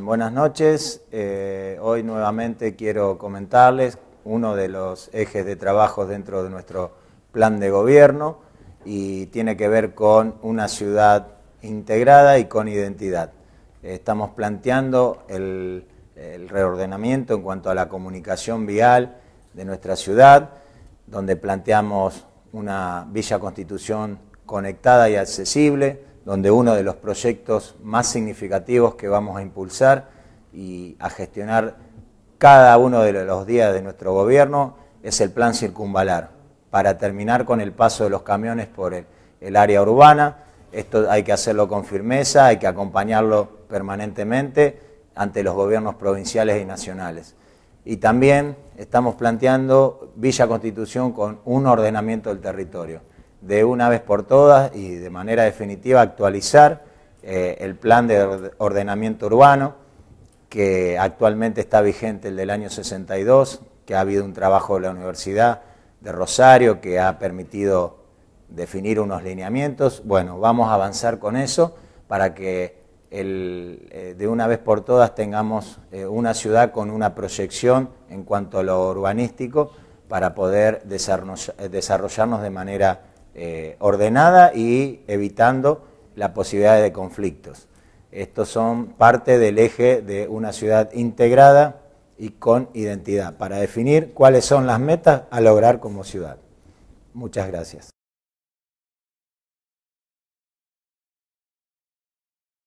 buenas noches. Eh, hoy nuevamente quiero comentarles uno de los ejes de trabajo dentro de nuestro plan de gobierno y tiene que ver con una ciudad integrada y con identidad. estamos planteando el reordenamiento en cuanto a la comunicación vial de nuestra ciudad, donde planteamos una Villa Constitución conectada y accesible, donde uno de los proyectos más significativos que vamos a impulsar y a gestionar cada uno de los días de nuestro gobierno es el plan circunvalar, para terminar con el paso de los camiones por el, el área urbana. Esto hay que hacerlo con firmeza, hay que acompañarlo permanentemente ante los gobiernos provinciales y nacionales. Y también estamos planteando Villa Constitución con un ordenamiento del territorio de una vez por todas y de manera definitiva actualizar eh, el plan de ordenamiento urbano que actualmente está vigente el del año 62, que ha habido un trabajo de la Universidad de Rosario que ha permitido definir unos lineamientos. Bueno, vamos a avanzar con eso para que eh, de una vez por todas tengamos eh, una ciudad con una proyección en cuanto a lo urbanístico para poder desarrollarnos de manera eh, ordenada y evitando la posibilidad de conflictos. Estos son parte del eje de una ciudad integrada y con identidad, para definir cuáles son las metas a lograr como ciudad. Muchas gracias.